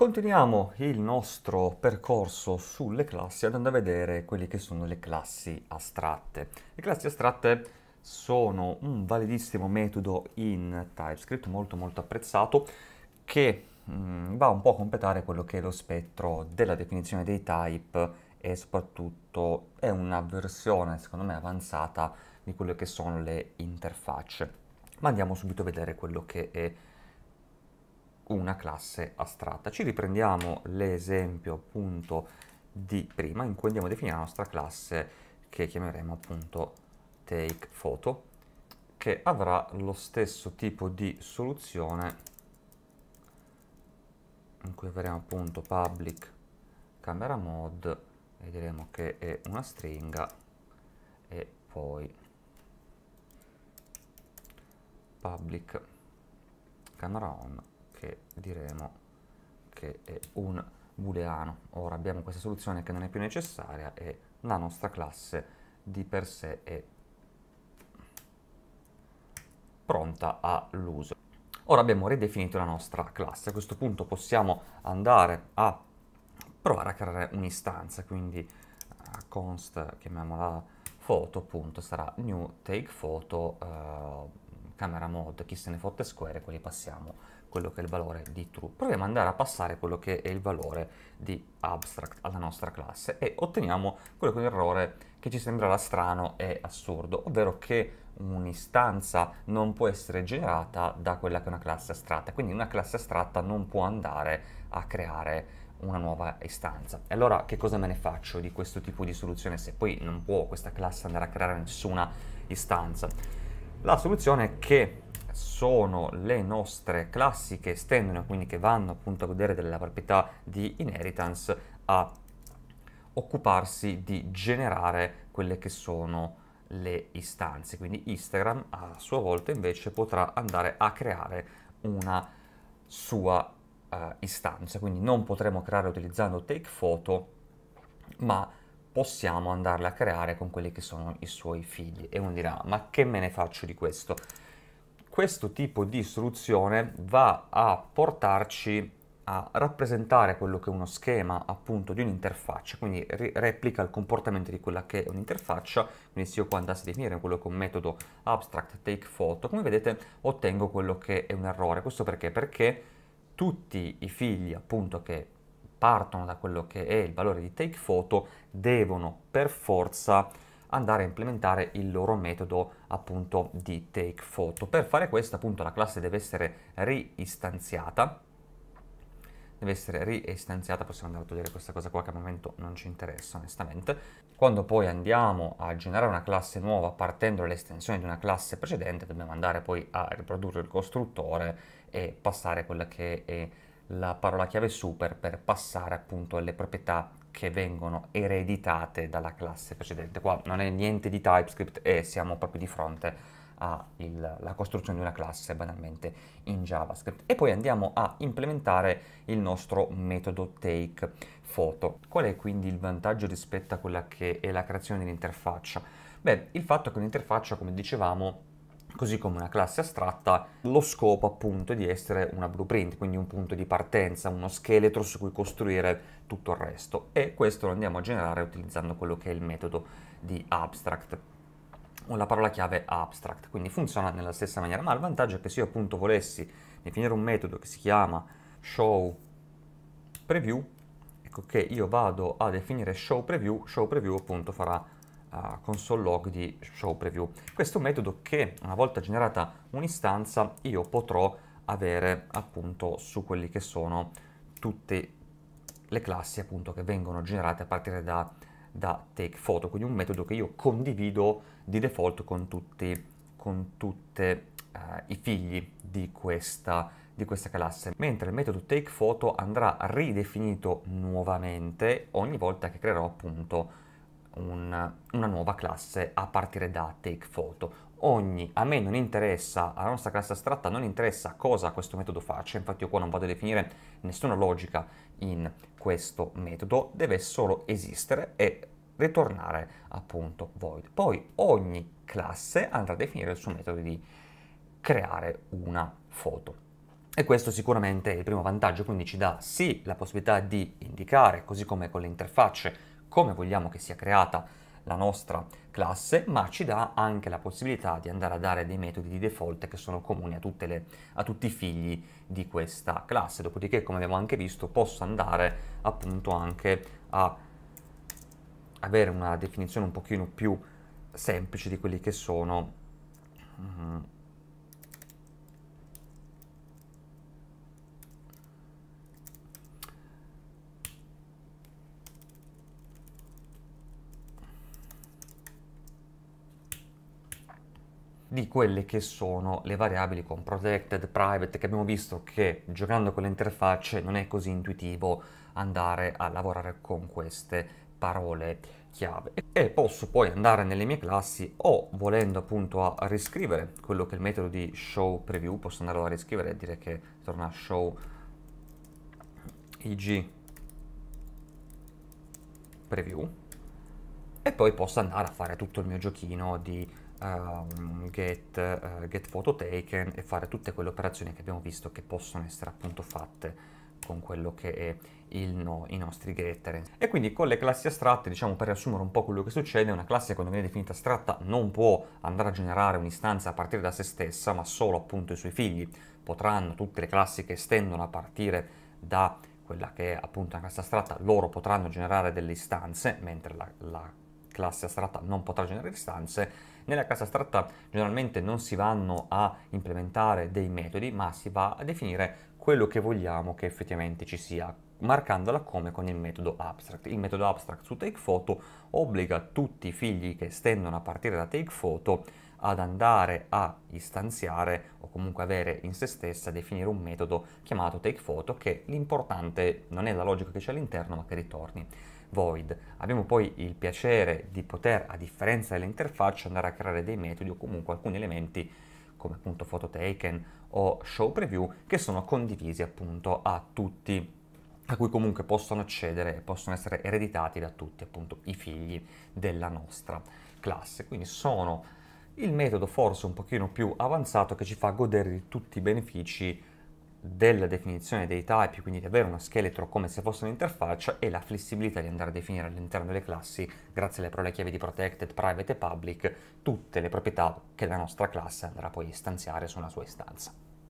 Continuiamo il nostro percorso sulle classi andando a vedere quelle che sono le classi astratte. Le classi astratte sono un validissimo metodo in TypeScript molto molto apprezzato che mh, mm, va un po' a completare quello che è lo spettro della definizione dei type e soprattutto è una versione secondo me avanzata di quelle che sono le interfacce. Ma andiamo subito a vedere quello che è una classe astratta. Ci riprendiamo l'esempio appunto di prima in cui andiamo a definire la nostra classe che chiameremo appunto takePhoto che avrà lo stesso tipo di soluzione in cui avremo appunto public camera mod e diremo che è una stringa e poi public camera on che diremo che è un booleano. Ora abbiamo questa soluzione che non è più necessaria e la nostra classe di per sé è pronta all'uso. Ora abbiamo ridefinito la nostra classe, a questo punto possiamo andare a provare a creare un'istanza, quindi eh, const, chiamiamola foto, appunto, sarà new take photo, uh, eh, camera mod, chi se ne fotte square, quelli passiamo quello che è il valore di true. Proviamo ad andare a passare quello che è il valore di abstract alla nostra classe e otteniamo quello che è un errore che ci sembrerà strano e assurdo, ovvero che un'istanza non può essere generata da quella che è una classe astratta, quindi una classe astratta non può andare a creare una nuova istanza. E allora che cosa me ne faccio di questo tipo di soluzione se poi non può questa classe andare a creare nessuna istanza? La soluzione è che sono le nostre classi che estendono, quindi che vanno appunto a godere della proprietà di inheritance, a occuparsi di generare quelle che sono le istanze. Quindi Instagram a sua volta invece potrà andare a creare una sua uh, istanza, quindi non potremo creare utilizzando take photo, ma possiamo andarla a creare con quelli che sono i suoi figli. E uno dirà, ma che me ne faccio di questo? Questo tipo di istruzione va a portarci a rappresentare quello che è uno schema appunto di un'interfaccia, quindi replica il comportamento di quella che è un'interfaccia, quindi se io qua andassi a definire quello che è un metodo abstract take photo, come vedete ottengo quello che è un errore, questo perché? Perché tutti i figli appunto che partono da quello che è il valore di take photo devono per forza andare a implementare il loro metodo appunto di take photo. Per fare questo appunto la classe deve essere reistanziata, deve essere reistanziata, possiamo andare a togliere questa cosa qua che al momento non ci interessa onestamente. Quando poi andiamo a generare una classe nuova partendo dall'estensione di una classe precedente dobbiamo andare poi a riprodurre il costruttore e passare quella che è la parola chiave super per passare appunto alle proprietà che vengono ereditate dalla classe precedente. Qua non è niente di TypeScript e siamo proprio di fronte alla costruzione di una classe banalmente in JavaScript. E poi andiamo a implementare il nostro metodo takePhoto. Qual è quindi il vantaggio rispetto a quella che è la creazione dell'interfaccia? Beh, il fatto è che un'interfaccia, come dicevamo, così come una classe astratta, lo scopo appunto è di essere una blueprint, quindi un punto di partenza, uno scheletro su cui costruire tutto il resto e questo lo andiamo a generare utilizzando quello che è il metodo di abstract o la parola chiave abstract, quindi funziona nella stessa maniera, ma il vantaggio è che se io appunto volessi definire un metodo che si chiama show preview, ecco che io vado a definire show preview, show preview appunto farà uh, console log di show preview. Questo è un metodo che una volta generata un'istanza io potrò avere appunto su quelli che sono tutte le classi appunto che vengono generate a partire da, da take photo, quindi un metodo che io condivido di default con tutti con tutte uh, i figli di questa, di questa classe, mentre il metodo take photo andrà ridefinito nuovamente ogni volta che creerò appunto una, una nuova classe a partire da take photo. Ogni, a me non interessa, alla nostra classe astratta non interessa cosa questo metodo faccia, infatti io qua non vado a definire nessuna logica in questo metodo, deve solo esistere e ritornare appunto void. Poi ogni classe andrà a definire il suo metodo di creare una foto. E questo sicuramente è il primo vantaggio, quindi ci dà sì la possibilità di indicare, così come con le interfacce, come vogliamo che sia creata la nostra classe, ma ci dà anche la possibilità di andare a dare dei metodi di default che sono comuni a, le, a tutti i figli di questa classe. Dopodiché, come abbiamo anche visto, posso andare appunto anche a avere una definizione un pochino più semplice di quelli che sono... Mm, di quelle che sono le variabili con protected, private, che abbiamo visto che giocando con le interfacce non è così intuitivo andare a lavorare con queste parole chiave e posso poi andare nelle mie classi o volendo appunto a riscrivere quello che è il metodo di show preview posso andarlo a riscrivere e dire che torna show ig preview e poi posso andare a fare tutto il mio giochino di um, get, uh, get photo taken e fare tutte quelle operazioni che abbiamo visto che possono essere appunto fatte con quello che è il no, i nostri getter. E quindi con le classi astratte, diciamo per riassumere un po' quello che succede, una classe quando viene definita astratta non può andare a generare un'istanza a partire da se stessa, ma solo appunto i suoi figli. Potranno tutte le classi che estendono a partire da quella che è appunto una classe astratta, loro potranno generare delle istanze, mentre la, la classe astratta non potrà generare istanze nella casa astratta generalmente non si vanno a implementare dei metodi, ma si va a definire quello che vogliamo che effettivamente ci sia, marcandola come con il metodo abstract. Il metodo abstract su TakePhoto obbliga tutti i figli che stendono a partire da TakePhoto ad andare a istanziare o comunque avere in se stessa, definire un metodo chiamato take photo che l'importante non è la logica che c'è all'interno ma che ritorni void. Abbiamo poi il piacere di poter, a differenza dell'interfaccia, andare a creare dei metodi o comunque alcuni elementi come appunto photo taken o show preview che sono condivisi appunto a tutti a cui comunque possono accedere e possono essere ereditati da tutti appunto i figli della nostra classe. Quindi sono il metodo forse un pochino più avanzato che ci fa godere di tutti i benefici della definizione dei type, quindi di avere uno scheletro come se fosse un'interfaccia e la flessibilità di andare a definire all'interno delle classi, grazie alle parole chiave di protected, private e public, tutte le proprietà che la nostra classe andrà poi a istanziare su una sua istanza.